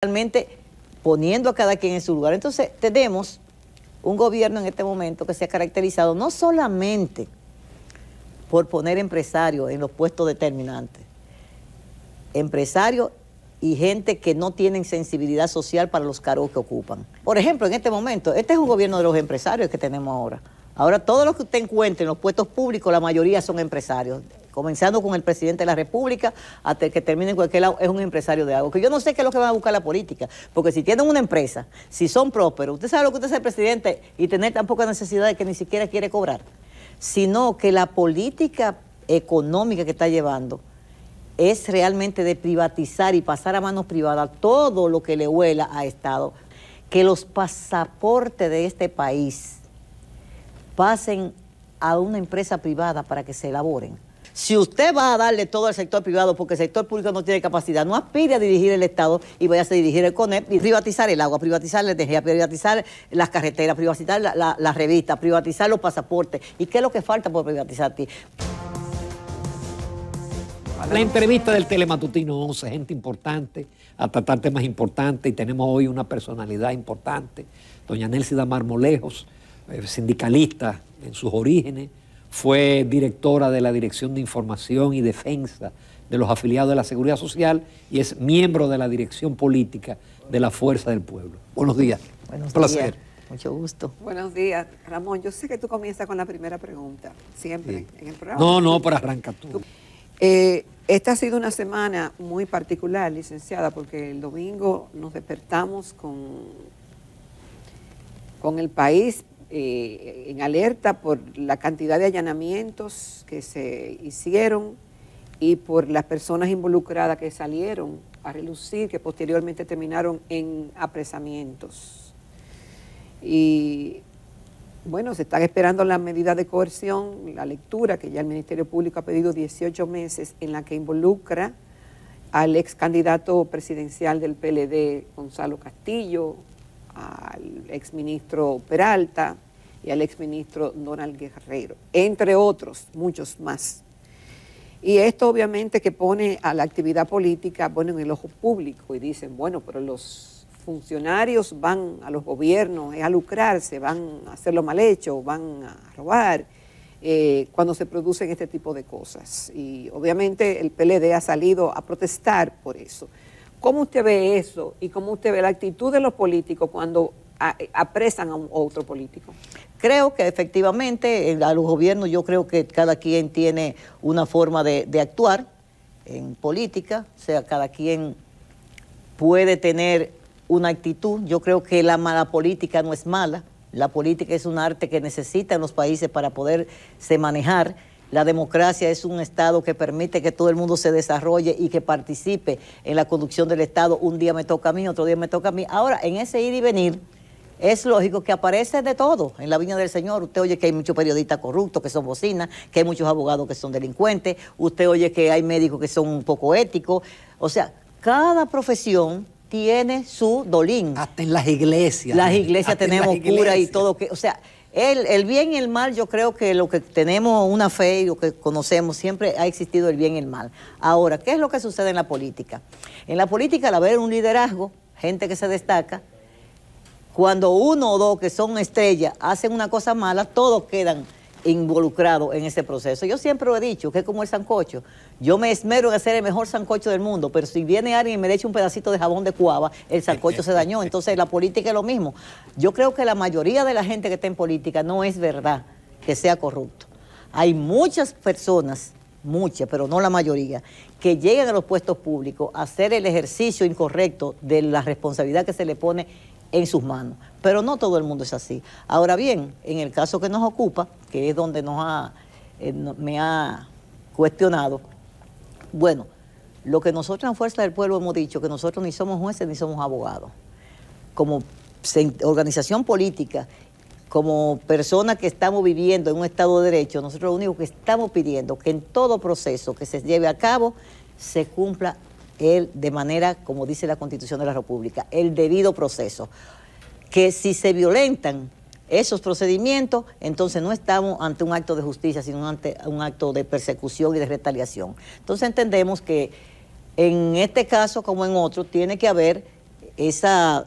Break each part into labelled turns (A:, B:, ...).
A: realmente poniendo a cada quien en su lugar. Entonces, tenemos un gobierno en este momento que se ha caracterizado no solamente por poner empresarios en los puestos determinantes, empresarios y gente que no tienen sensibilidad social para los cargos que ocupan. Por ejemplo, en este momento, este es un gobierno de los empresarios que tenemos ahora. Ahora, todos los que usted encuentre en los puestos públicos, la mayoría son empresarios comenzando con el presidente de la República, hasta que termine en cualquier lado, es un empresario de algo. Que yo no sé qué es lo que va a buscar la política, porque si tienen una empresa, si son prósperos, usted sabe lo que usted es el presidente y tener tan poca necesidad de que ni siquiera quiere cobrar, sino que la política económica que está llevando es realmente de privatizar y pasar a manos privadas todo lo que le huela a Estado. Que los pasaportes de este país pasen a una empresa privada para que se elaboren si usted va a darle todo al sector privado porque el sector público no tiene capacidad, no aspire a dirigir el Estado y vaya a dirigir el CONEP y privatizar el agua, privatizar la energía, privatizar las carreteras, privatizar las revistas, privatizar los pasaportes. ¿Y qué es lo que falta por privatizar a ti?
B: La entrevista del Telematutino 11, gente importante, a tratar temas importantes y tenemos hoy una personalidad importante, doña Nelsida Marmolejos, eh, sindicalista en sus orígenes, fue directora de la Dirección de Información y Defensa de los afiliados de la Seguridad Social y es miembro de la Dirección Política de la Fuerza del Pueblo. Buenos días. Buenos Placer. Mucho gusto.
C: Buenos días, Ramón. Yo sé que tú comienzas con la primera pregunta, siempre en el programa. No, no, pero arranca tú. Eh, esta ha sido una semana muy particular, licenciada, porque el domingo nos despertamos con, con el país eh, en alerta por la cantidad de allanamientos que se hicieron y por las personas involucradas que salieron a relucir, que posteriormente terminaron en apresamientos. Y bueno, se están esperando las medidas de coerción, la lectura que ya el Ministerio Público ha pedido 18 meses en la que involucra al ex candidato presidencial del PLD, Gonzalo Castillo, al exministro Peralta y al exministro Donald Guerrero, entre otros, muchos más. Y esto obviamente que pone a la actividad política, pone en el ojo público y dicen, bueno, pero los funcionarios van a los gobiernos a lucrarse, van a hacer lo mal hecho, van a robar, eh, cuando se producen este tipo de cosas. Y obviamente el PLD ha salido a protestar por eso. ¿Cómo usted ve eso y cómo usted ve la actitud de los políticos cuando apresan a otro político?
A: Creo que efectivamente a los gobiernos yo creo que cada quien tiene una forma de, de actuar en política, o sea, cada quien puede tener una actitud. Yo creo que la mala política no es mala, la política es un arte que necesitan los países para poderse manejar la democracia es un Estado que permite que todo el mundo se desarrolle y que participe en la conducción del Estado. Un día me toca a mí, otro día me toca a mí. Ahora, en ese ir y venir, es lógico que aparece de todo en la Viña del Señor. Usted oye que hay muchos periodistas corruptos que son bocinas, que hay muchos abogados que son delincuentes, usted oye que hay médicos que son un poco éticos. O sea, cada profesión tiene su dolín. Hasta en las iglesias. Las iglesias tenemos curas cura y todo que, o sea, el, bien y el mal, yo creo que lo que tenemos una fe y lo que conocemos, siempre ha existido el bien y el mal. Ahora, ¿qué es lo que sucede en la política? En la política, al haber un liderazgo, gente que se destaca, cuando uno o dos que son estrellas hacen una cosa mala, todos quedan involucrado en ese proceso. Yo siempre lo he dicho, que es como el sancocho. Yo me esmero en hacer el mejor sancocho del mundo, pero si viene alguien y me le echa un pedacito de jabón de cuava, el sancocho se dañó. Entonces la política es lo mismo. Yo creo que la mayoría de la gente que está en política no es verdad que sea corrupto. Hay muchas personas, muchas, pero no la mayoría, que llegan a los puestos públicos a hacer el ejercicio incorrecto de la responsabilidad que se le pone en sus manos pero no todo el mundo es así. Ahora bien, en el caso que nos ocupa, que es donde nos ha, eh, me ha cuestionado, bueno, lo que nosotros en Fuerza del Pueblo hemos dicho, que nosotros ni somos jueces ni somos abogados, como organización política, como personas que estamos viviendo en un Estado de Derecho, nosotros lo único que estamos pidiendo es que en todo proceso que se lleve a cabo se cumpla el, de manera, como dice la Constitución de la República, el debido proceso que si se violentan esos procedimientos, entonces no estamos ante un acto de justicia, sino ante un acto de persecución y de retaliación. Entonces entendemos que en este caso, como en otro, tiene que haber esa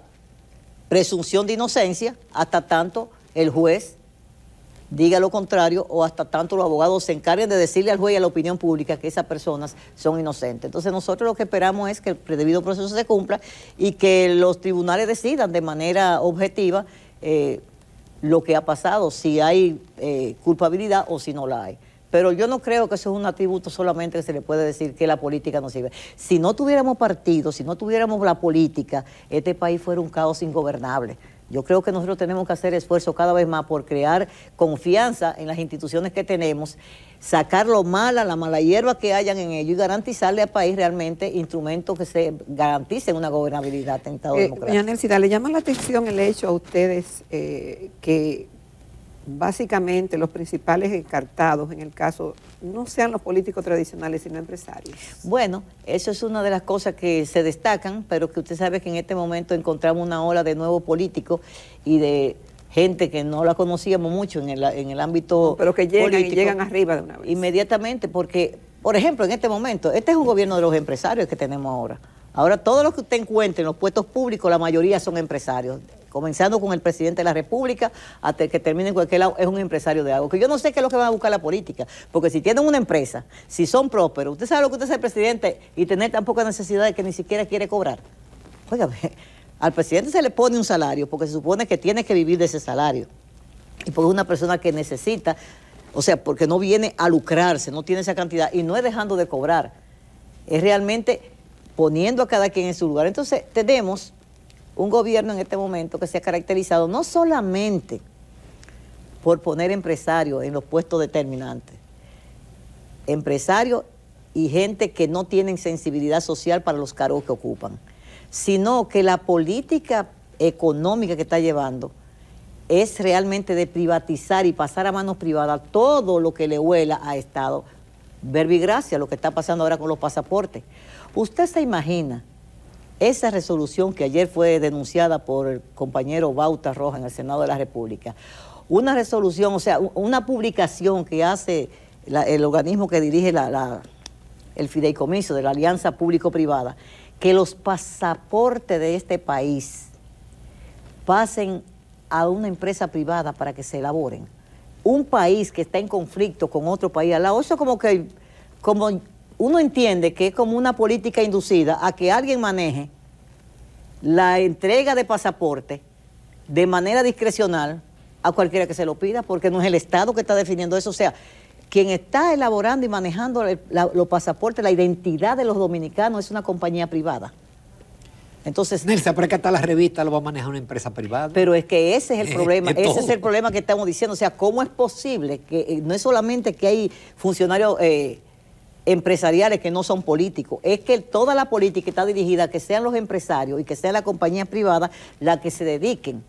A: presunción de inocencia hasta tanto el juez diga lo contrario o hasta tanto los abogados se encarguen de decirle al juez y a la opinión pública que esas personas son inocentes. Entonces nosotros lo que esperamos es que el debido proceso se cumpla y que los tribunales decidan de manera objetiva eh, lo que ha pasado, si hay eh, culpabilidad o si no la hay. Pero yo no creo que eso es un atributo solamente que se le puede decir que la política no sirve. Si no tuviéramos partido, si no tuviéramos la política, este país fuera un caos ingobernable. Yo creo que nosotros tenemos que hacer esfuerzo cada vez más por crear confianza en las instituciones que tenemos, sacar lo mala, la mala hierba que hayan en ello y garantizarle al país realmente instrumentos que se garanticen una gobernabilidad en eh,
C: ¿le llama la atención el hecho a ustedes eh, que básicamente los principales encartados en el caso no sean los políticos tradicionales, sino
A: empresarios. Bueno, eso es una de las cosas que se destacan, pero que usted sabe que en este momento encontramos una ola de nuevos políticos y de gente que no la conocíamos mucho en el, en el ámbito no, Pero que llegan y llegan arriba de una vez. Inmediatamente, porque, por ejemplo, en este momento, este es un gobierno de los empresarios que tenemos ahora. Ahora, todos los que usted encuentre en los puestos públicos, la mayoría son empresarios comenzando con el presidente de la República, hasta que termine en cualquier lado, es un empresario de algo. Que yo no sé qué es lo que va a buscar la política, porque si tienen una empresa, si son prósperos, usted sabe lo que usted es el presidente y tener tan poca necesidad de que ni siquiera quiere cobrar. Óigame, al presidente se le pone un salario, porque se supone que tiene que vivir de ese salario. Y porque es una persona que necesita, o sea, porque no viene a lucrarse, no tiene esa cantidad, y no es dejando de cobrar, es realmente poniendo a cada quien en su lugar. Entonces, tenemos un gobierno en este momento que se ha caracterizado no solamente por poner empresarios en los puestos determinantes, empresarios y gente que no tienen sensibilidad social para los cargos que ocupan, sino que la política económica que está llevando es realmente de privatizar y pasar a manos privadas todo lo que le huela a Estado. Verbigracia, lo que está pasando ahora con los pasaportes. Usted se imagina esa resolución que ayer fue denunciada por el compañero Bauta Roja en el Senado de la República, una resolución, o sea, una publicación que hace el organismo que dirige el fideicomiso de la Alianza Público-Privada, que los pasaportes de este país pasen a una empresa privada para que se elaboren. Un país que está en conflicto con otro país al lado, eso como que como uno entiende que es como una política inducida a que alguien maneje la entrega de pasaporte de manera discrecional a cualquiera que se lo pida, porque no es el Estado que está definiendo eso. O sea, quien está elaborando y manejando los pasaportes, la identidad de los dominicanos es una compañía privada. Entonces, Nelsa, pero es que la revista lo va a manejar una empresa privada. Pero es que ese es el problema, ese es el problema que estamos diciendo. O sea, ¿cómo es posible que eh, no es solamente que hay funcionarios eh, empresariales que no son políticos. Es que toda la política está dirigida a que sean los empresarios y que sea la compañía privada la que se dediquen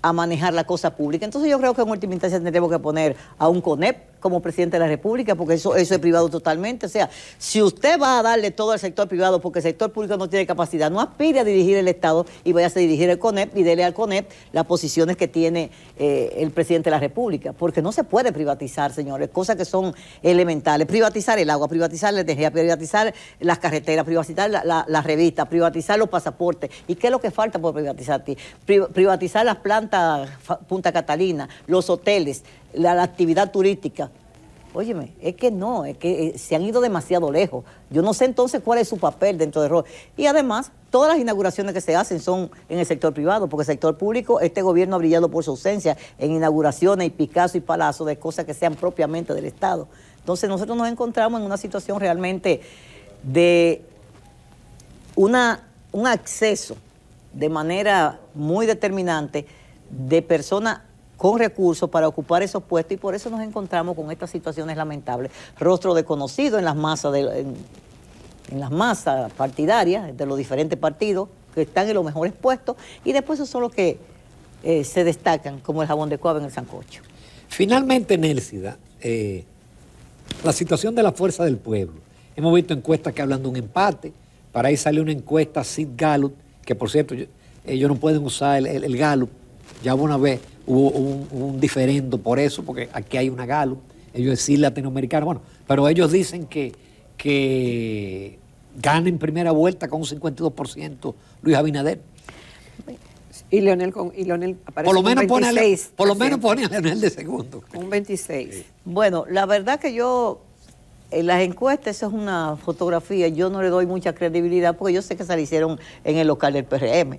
A: a manejar la cosa pública. Entonces yo creo que en última instancia tendremos que poner a un CONEP, como presidente de la República, porque eso, eso es privado totalmente. O sea, si usted va a darle todo al sector privado porque el sector público no tiene capacidad, no aspire a dirigir el Estado y vaya a dirigir el CONEP y dele al CONEP las posiciones que tiene eh, el presidente de la República, porque no se puede privatizar, señores, cosas que son elementales. Privatizar el agua, privatizar la energía, privatizar las carreteras, privatizar las revistas, privatizar los pasaportes. ¿Y qué es lo que falta por privatizar? Privatizar las plantas Punta Catalina, los hoteles, la, actividad turística. Óyeme, es que no, es que eh, se han ido demasiado lejos. Yo no sé entonces cuál es su papel dentro de rol. Y además, todas las inauguraciones que se hacen son en el sector privado, porque el sector público, este gobierno ha brillado por su ausencia en inauguraciones y Picasso y Palazzo de cosas que sean propiamente del Estado. Entonces nosotros nos encontramos en una situación realmente de una, un acceso de manera muy determinante de personas con recursos para ocupar esos puestos y por eso nos encontramos con estas situaciones lamentables. Rostro desconocido en las masas, en, las masas partidarias de los diferentes partidos que están en los mejores puestos y después esos son los que eh, se destacan como el jabón de cuave en el sancocho.
B: Finalmente, Nelsida eh, la situación de la fuerza del pueblo. Hemos visto encuestas que hablan de un empate, para ahí sale una encuesta Sid Gallup, que por cierto, eh, ellos no pueden usar el, el, Gallup, ya una vez hubo un, diferendo por eso, porque aquí hay una galo, ellos sí latinoamericanos, bueno, pero ellos dicen que, que gana en primera vuelta con un 52% Luis Abinader.
C: Y Leonel, con, y aparece por lo menos 26, por lo menos pone
B: a Leonel de
A: segundo. Un 26. Bueno, la verdad que yo, en las encuestas, eso es una fotografía, yo no le doy mucha credibilidad porque yo sé que se la hicieron en el local del PRM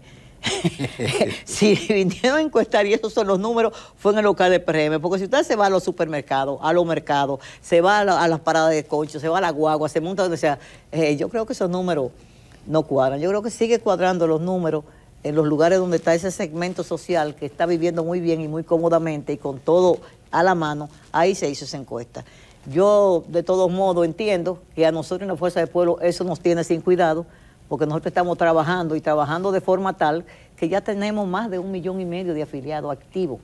A: si vinieron a encuestar, y esos son los números, fue en el local de PRM. Porque si usted se va a los supermercados, a los mercados, se va a, las paradas de concho, se va a la guagua, se monta donde sea, eh, yo creo que esos números no cuadran. Yo creo que sigue cuadrando los números en los lugares donde está ese segmento social que está viviendo muy bien y muy cómodamente y con todo a la mano, ahí se hizo esa encuesta. Yo, de todos modos, entiendo que a nosotros en la Fuerza del Pueblo eso nos tiene sin cuidado, porque nosotros estamos trabajando y trabajando de forma tal que ya tenemos más de un millón y medio de afiliados activos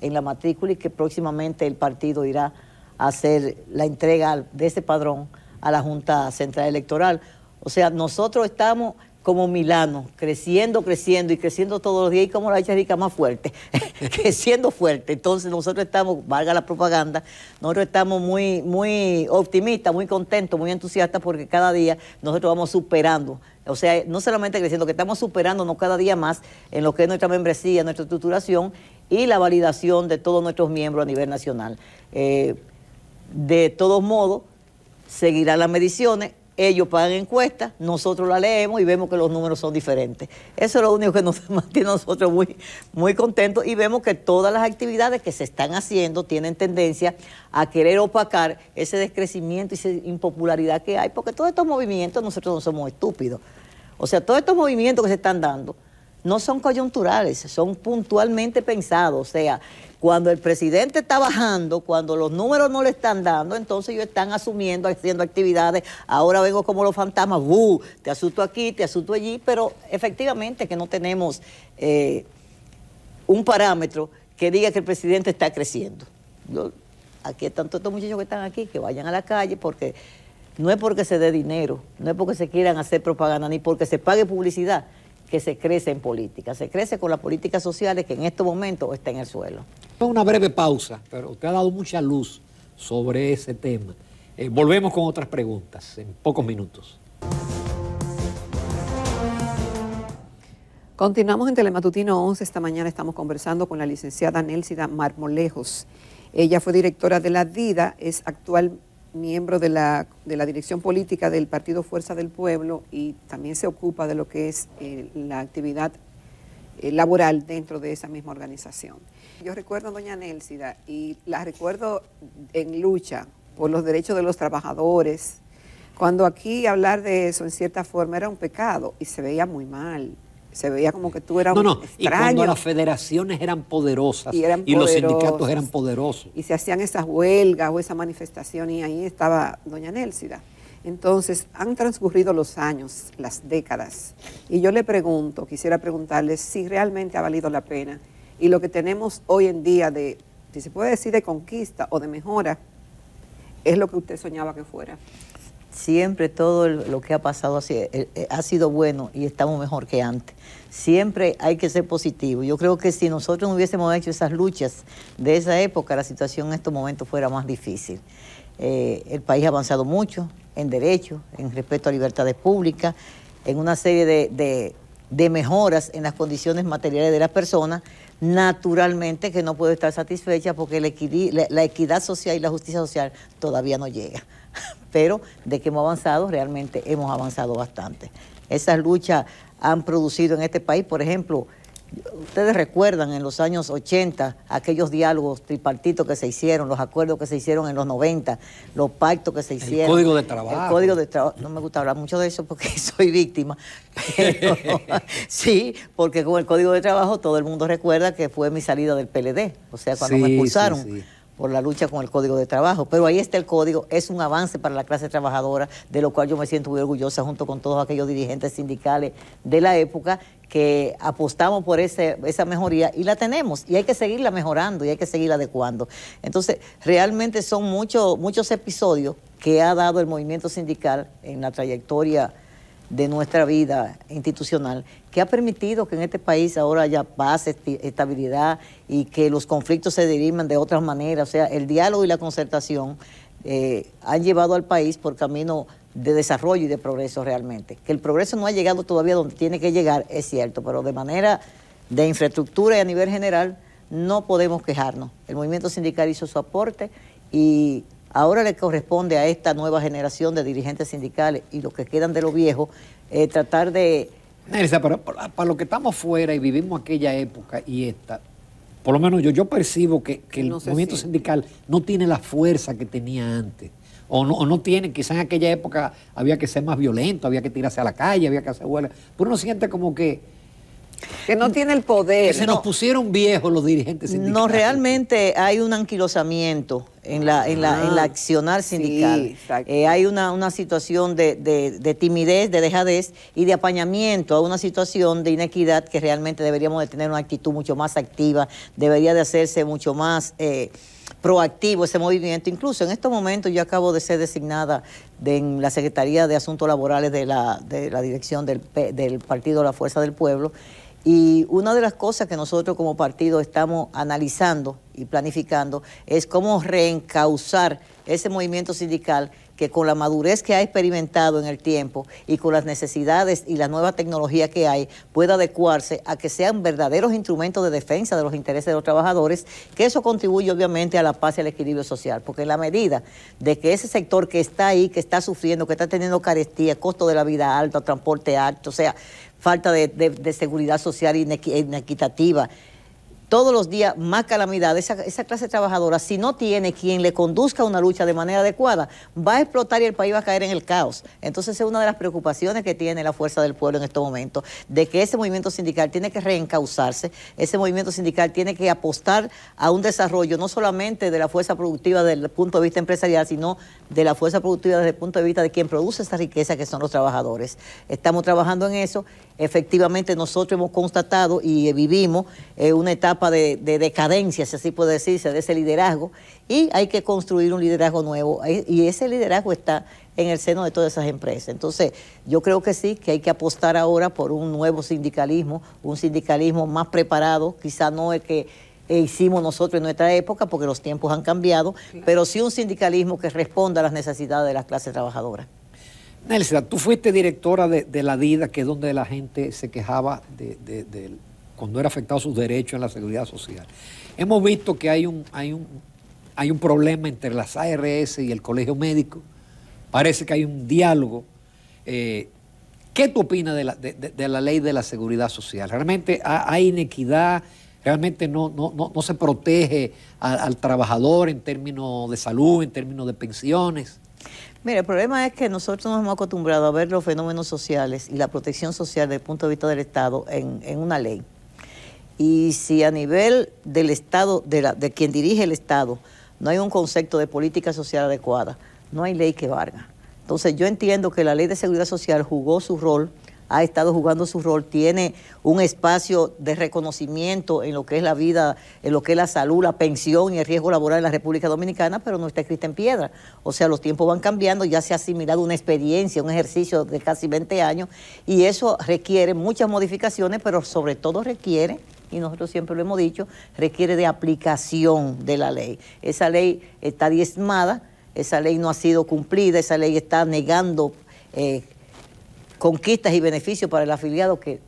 A: en la matrícula y que próximamente el partido irá a hacer la entrega de ese padrón a la Junta Central Electoral. O sea, nosotros estamos como Milano, creciendo, creciendo y creciendo todos los días y como la rica más fuerte, creciendo fuerte. Entonces nosotros estamos, valga la propaganda, nosotros estamos muy, muy optimistas, muy contentos, muy entusiastas porque cada día nosotros vamos superando. O sea, no solamente creciendo, que estamos superándonos cada día más en lo que es nuestra membresía, nuestra estructuración y la validación de todos nuestros miembros a nivel nacional. Eh, de todos modos, seguirán las mediciones ellos pagan encuestas, nosotros la leemos y vemos que los números son diferentes. Eso es lo único que nos mantiene a nosotros muy, muy contentos y vemos que todas las actividades que se están haciendo tienen tendencia a querer opacar ese descrecimiento y esa impopularidad que hay, porque todos estos movimientos nosotros no somos estúpidos. O sea, todos estos movimientos que se están dando no son coyunturales, son puntualmente pensados. O sea, cuando el presidente está bajando, cuando los números no le están dando, entonces ellos están asumiendo, haciendo actividades. Ahora vengo como los fantasmas, ¡bu! Te asusto aquí, te asusto allí, pero efectivamente que no tenemos eh, un parámetro que diga que el presidente está creciendo. aquí están todos estos muchachos que están aquí, que vayan a la calle porque no es porque se dé dinero, no es porque se quieran hacer propaganda, ni porque se pague publicidad que se crece en política. Se crece con las políticas sociales que en este momento está en el suelo.
B: Una breve pausa, pero usted ha dado mucha luz sobre ese tema. Eh, volvemos con otras preguntas en pocos minutos.
C: Continuamos en Telematutino 11. Esta mañana estamos conversando con la licenciada Nelsida Marmolejos. Ella fue directora de la DIDA, es actual miembro de la, de la dirección política del Partido Fuerza del Pueblo y también se ocupa de lo que es eh, la actividad eh, laboral dentro de esa misma organización. Yo recuerdo a doña Nélsida y la recuerdo en lucha por los derechos de los trabajadores, cuando aquí hablar de eso en cierta forma era un pecado y se veía muy mal se veía como que tú eras no, no. Y cuando las
B: federaciones eran poderosas y, los sindicatos eran poderosos.
C: Y se hacían esas huelgas o esa manifestación y ahí estaba doña Nélsida. Entonces, han transcurrido los años, las décadas, y yo le pregunto, quisiera preguntarle si realmente ha valido la pena y lo que tenemos hoy en día de, si se puede
A: decir, de conquista o de mejora, es lo que usted soñaba que fuera siempre todo lo que ha pasado eh, eh, ha sido bueno y estamos mejor que antes. Siempre hay que ser positivo. Yo creo que si nosotros no hubiésemos hecho esas luchas de esa época, la situación en estos momentos fuera más difícil. Eh, el país ha avanzado mucho en derechos, en respeto a libertades públicas, en una serie de, mejoras en las condiciones materiales de las personas, naturalmente que no puede estar satisfecha porque la equidad social y la justicia social todavía no llega. pero de que hemos avanzado, realmente hemos avanzado bastante. Esas luchas han producido en este país, por ejemplo, Ustedes recuerdan en los años 80 aquellos diálogos tripartitos que se hicieron, los acuerdos que se hicieron en los 90, los pactos que se hicieron. El código de trabajo. El código de trabajo. No me gusta hablar mucho de eso porque soy víctima. Pero sí, porque con el código de trabajo todo el mundo recuerda que fue mi salida del PLD, o sea, cuando me expulsaron por la lucha con el Código de Trabajo. Pero ahí está el código, es un avance para la clase trabajadora, de lo cual yo me siento muy orgullosa junto con todos aquellos dirigentes sindicales de la época que apostamos por ese, esa mejoría y la tenemos y hay que seguirla mejorando y hay que seguirla adecuando. Entonces, realmente son muchos muchos episodios que ha dado el movimiento sindical en la trayectoria de nuestra vida institucional que ha permitido que en este país ahora haya paz, estabilidad y que los conflictos se diriman de otras maneras. O sea, el diálogo y la concertación eh, han llevado al país por camino de desarrollo y de progreso realmente. Que el progreso no ha llegado todavía donde tiene que llegar, es cierto, pero de manera de infraestructura y a nivel general no podemos quejarnos. El movimiento sindical hizo su aporte y Ahora le corresponde a esta nueva generación de dirigentes sindicales y los que quedan de los viejos eh, tratar de... para, los que estamos
B: fuera y vivimos aquella época y esta, por lo menos yo, yo percibo que, el movimiento sindical no tiene la fuerza que tenía antes. O no, no, tiene, quizás en aquella época había que ser más violento, había que tirarse a la calle, había que hacer huelga. Pero uno siente como que
A: que no tiene el poder. Que se nos
B: pusieron viejos los dirigentes sindicales. No,
A: realmente hay un anquilosamiento en la, en la, en la ah, accionar sindical. Eh, hay una, situación de, timidez, de dejadez y de apañamiento a una situación de inequidad que realmente deberíamos de tener una actitud mucho más activa, debería de hacerse mucho más... Eh, proactivo ese movimiento. Incluso en estos momentos yo acabo de ser designada en la Secretaría de Asuntos Laborales de la, de la dirección del, del Partido la Fuerza del Pueblo y una de las cosas que nosotros como partido estamos analizando y planificando es cómo reencauzar ese movimiento sindical que con la madurez que ha experimentado en el tiempo y con las necesidades y la nueva tecnología que hay, pueda adecuarse a que sean verdaderos instrumentos de defensa de los intereses de los trabajadores, que eso contribuye obviamente a la paz y al equilibrio social, porque en la medida de que ese sector que está ahí, que está sufriendo, que está teniendo carestía, costo de la vida alto, transporte alto, o sea, falta de, seguridad social inequitativa. Todos los días más calamidades. Esa, clase trabajadora, si no tiene quien le conduzca una lucha de manera adecuada, va a explotar y el país va a caer en el caos. Entonces es una de las preocupaciones que tiene la fuerza del pueblo en estos momentos, de que ese movimiento sindical tiene que reencauzarse, ese movimiento sindical tiene que apostar a un desarrollo no solamente de la fuerza productiva desde el punto de vista empresarial, sino de la fuerza productiva desde el punto de vista de quien produce esa riqueza que son los trabajadores. Estamos trabajando en eso efectivamente nosotros hemos constatado y vivimos eh, una etapa de, decadencia, si así puede decirse, de ese liderazgo, y hay que construir un liderazgo nuevo, y ese liderazgo está en el seno de todas esas empresas. Entonces, yo creo que sí, que hay que apostar ahora por un nuevo sindicalismo, un sindicalismo más preparado, quizá no el que hicimos nosotros en nuestra época, porque los tiempos han cambiado, pero sí un sindicalismo que responda a las necesidades de las clases trabajadoras. Nelson, tú fuiste directora de, la DIDA, que es donde la gente se quejaba de,
B: cuando era afectado sus derechos en la seguridad social. Hemos visto que hay un, hay hay un problema entre las ARS y el colegio médico. Parece que hay un diálogo. Eh, ¿Qué tú opinas de la, ley de la seguridad social? ¿Realmente hay inequidad? ¿Realmente no, no, se protege al trabajador
A: en términos de salud, en términos de pensiones? Mira, el problema es que nosotros nos hemos acostumbrado a ver los fenómenos sociales y la protección social desde el punto de vista del Estado en, una ley. Y si a nivel del Estado, de, la, de, quien dirige el Estado, no hay un concepto de política social adecuada, no hay ley que valga. Entonces yo entiendo que la ley de seguridad social jugó su rol ha estado jugando su rol, tiene un espacio de reconocimiento en lo que es la vida, en lo que es la salud, la pensión y el riesgo laboral en la República Dominicana, pero no está escrita en piedra. O sea, los tiempos van cambiando, ya se ha asimilado una experiencia, un ejercicio de casi 20 años, y eso requiere muchas modificaciones, pero sobre todo requiere y nosotros siempre lo hemos dicho, requiere de aplicación de la ley. Esa ley está diezmada, esa ley no ha sido cumplida, esa ley está negando eh, conquistas y beneficios para el afiliado que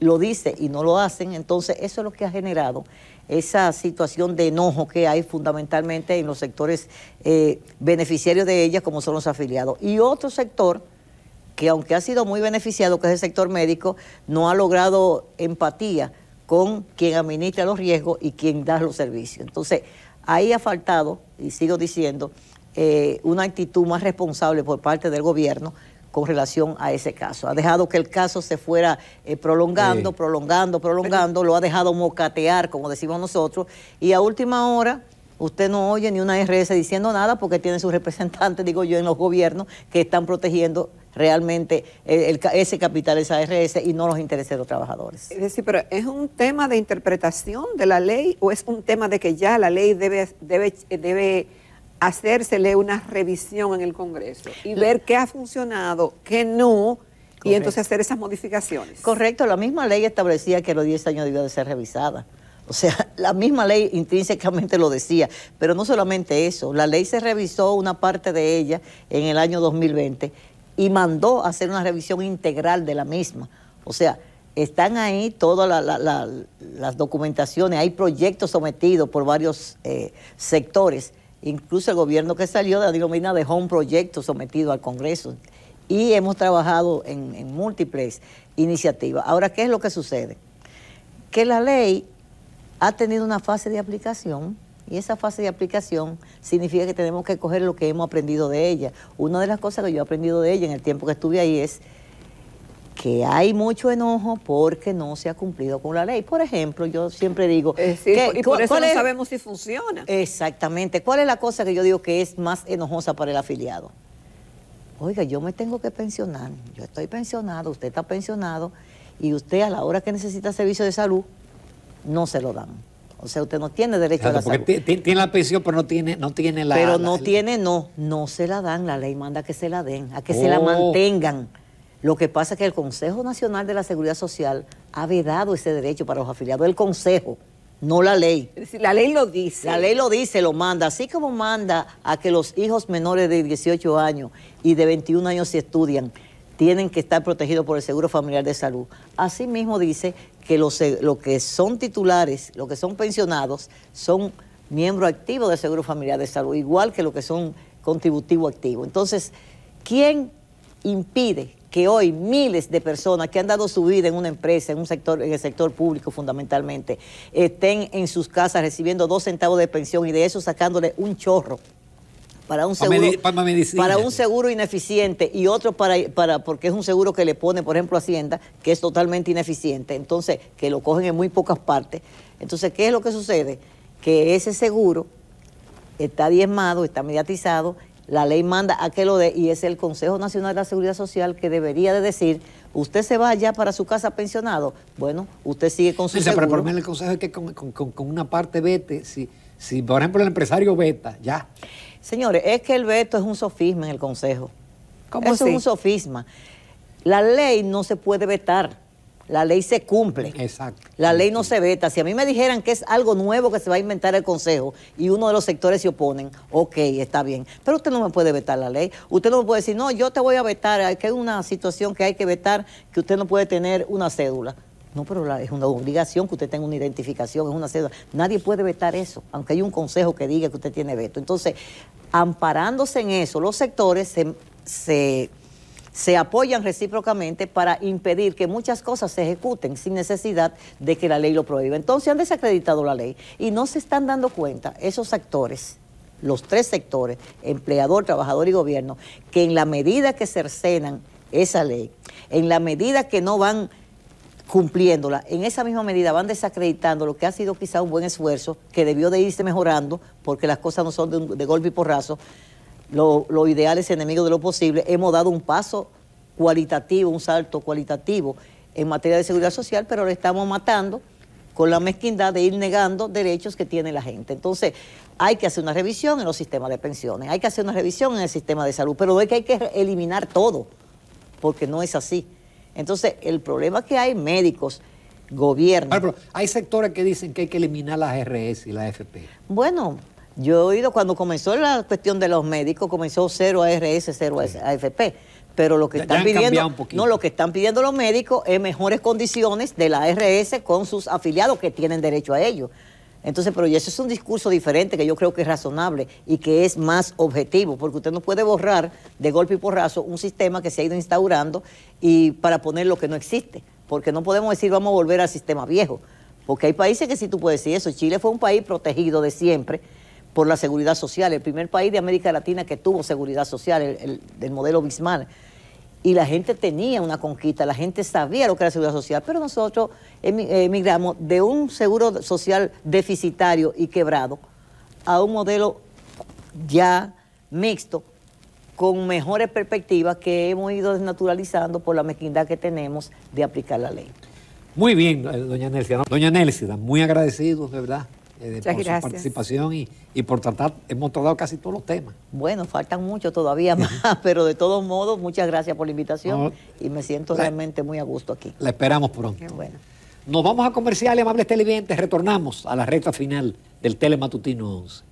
A: lo dice y no lo hacen, entonces eso es lo que ha generado esa situación de enojo que hay fundamentalmente en los sectores eh, beneficiarios de ellas, como son los afiliados. Y otro sector que aunque ha sido muy beneficiado, que es el sector médico, no ha logrado empatía con quien administra los riesgos y quien da los servicios. Entonces, ahí ha faltado, y sigo diciendo, eh, una actitud más responsable por parte del gobierno con relación a ese caso. Ha dejado que el caso se fuera eh, prolongando, prolongando, prolongando, lo ha dejado mocatear, como decimos nosotros, y a última hora usted no oye ni una RS diciendo nada porque tiene sus representantes, digo yo, en los gobiernos que están protegiendo realmente eh, ese capital, esa RS y no los intereses de los trabajadores.
C: Es decir, pero ¿es un tema de interpretación de la ley o es un tema de que ya la ley debe, debe, debe hacérsele una revisión en el Congreso y ver qué ha
A: funcionado, qué no, y entonces hacer esas modificaciones. Correcto, la misma ley establecía que los 10 años debían de ser revisada. O sea, la misma ley intrínsecamente lo decía, pero no solamente eso, la ley se revisó una parte de ella en el año 2020 y mandó hacer una revisión integral de la misma. O sea, están ahí todas las documentaciones, hay proyectos sometidos por varios eh, sectores Incluso el gobierno que salió de la Medina dejó un proyecto sometido al Congreso y hemos trabajado en, en múltiples iniciativas. Ahora, ¿qué es lo que sucede? Que la ley ha tenido una fase de aplicación y esa fase de aplicación significa que tenemos que coger lo que hemos aprendido de ella. Una de las cosas que yo he aprendido de ella en el tiempo que estuve ahí es que hay mucho enojo porque no se ha cumplido con la ley. Por ejemplo, yo siempre digo... Eh, y por eso no sabemos si funciona. Exactamente. ¿Cuál es la cosa que yo digo que es más enojosa para el afiliado? Oiga, yo me tengo que pensionar. Yo estoy pensionado, usted está pensionado, y usted a la hora que necesita servicio de salud, no se lo dan. O sea, usted no tiene derecho a la salud. Tiene
B: la pensión, pero no tiene, no tiene la... Pero no tiene,
A: no, no se la dan. La ley manda que se la den, a que se la oh. mantengan. Lo que pasa es que el Consejo Nacional de la Seguridad Social ha vedado ese derecho para los afiliados, el Consejo, no la ley. La ley lo dice. La ley lo dice, lo manda, así como manda a que los hijos menores de 18 años y de 21 años si estudian tienen que estar protegidos por el Seguro Familiar de Salud. Asimismo dice que los, eh, que son titulares, los que son pensionados, son miembros activos del Seguro Familiar de Salud, igual que los que son contributivos activos. Entonces, ¿quién impide que hoy miles de personas que han dado su vida en una empresa, en un sector, en el sector público fundamentalmente, estén en sus casas recibiendo dos centavos de pensión y de eso sacándole un chorro para un seguro para, un seguro ineficiente y otro para para porque es un seguro que le pone por ejemplo Hacienda que es totalmente ineficiente entonces que lo cogen en muy pocas partes entonces qué es lo que sucede que ese seguro está diezmado está mediatizado la ley manda a que lo dé y es el Consejo Nacional de la Seguridad Social que debería de decir, usted se va ya para su casa pensionado, bueno, usted sigue con su Dice, Pero por
B: el consejo es que con, una parte vete, si, si por ejemplo el
A: empresario veta, ya. Señores, es que el veto es un sofisma en el consejo. ¿Cómo Eso es un sofisma. La ley no se puede vetar. La ley se cumple. Exacto. La ley no se veta. Si a mí me dijeran que es algo nuevo que se va a inventar el Consejo y uno de los sectores se oponen, ok, está bien. Pero usted no me puede vetar la ley. Usted no me puede decir, no, yo te voy a vetar, que hay una situación que hay que vetar, que usted no puede tener una cédula. No, pero es una obligación que usted tenga una identificación, es una cédula. Nadie puede vetar eso, aunque hay un consejo que diga que usted tiene veto. Entonces, amparándose en eso, los sectores se, se se apoyan recíprocamente para impedir que muchas cosas se ejecuten sin necesidad de que la ley lo prohíba. Entonces han desacreditado la ley y no se están dando cuenta esos actores los tres sectores, empleador, trabajador y gobierno, que en la medida que cercenan esa ley, en la medida que no van cumpliéndola, en esa misma medida van desacreditando lo que ha sido quizá un buen esfuerzo, que debió de irse mejorando, porque las cosas no son de, golpe y porrazo, lo, lo ideal es enemigo de lo posible, hemos dado un paso cualitativo, un salto cualitativo en materia de seguridad social, pero lo estamos matando con la mezquindad de ir negando derechos que tiene la gente. Entonces, hay que hacer una revisión en los sistemas de pensiones, hay que hacer una revisión en el sistema de salud, pero es que hay que eliminar todo, porque no es así. Entonces, el problema que hay médicos, gobiernos... hay sectores que dicen que hay que eliminar las RS y las FP. Bueno, yo he oído cuando comenzó la cuestión de los médicos, comenzó cero ARS, 0 AFP. Pero lo que están pidiendo, no, lo que están pidiendo los médicos es mejores condiciones de la ARS con sus afiliados que tienen derecho a ello. Entonces, pero eso es un discurso diferente que yo creo que es razonable y que es más objetivo, porque usted no puede borrar de golpe y porrazo un sistema que se ha ido instaurando y para poner lo que no existe, porque no podemos decir vamos a volver al sistema viejo, porque hay países que si tú puedes decir eso. Chile fue un país protegido de siempre por la seguridad social, el primer país de América Latina que tuvo seguridad social, el, modelo Bismarck. Y la gente tenía una conquista, la gente sabía lo que era seguridad social, pero nosotros emigramos de un seguro social deficitario y quebrado a un modelo ya mixto, con mejores perspectivas que hemos ido desnaturalizando por la mezquindad que tenemos de aplicar la ley.
B: Muy bien, eh, doña Nélsida, Doña muy agradecidos, de verdad. Gracias eh, por su participación y, por tratar, hemos tratado casi todos los temas.
A: Bueno, faltan muchos todavía más, pero de todos modos, muchas gracias por la invitación y me siento realmente muy a gusto aquí. La esperamos
B: pronto. Bueno.
A: Nos vamos a comerciales, amables televidentes, retornamos a la recta final del Telematutino 11.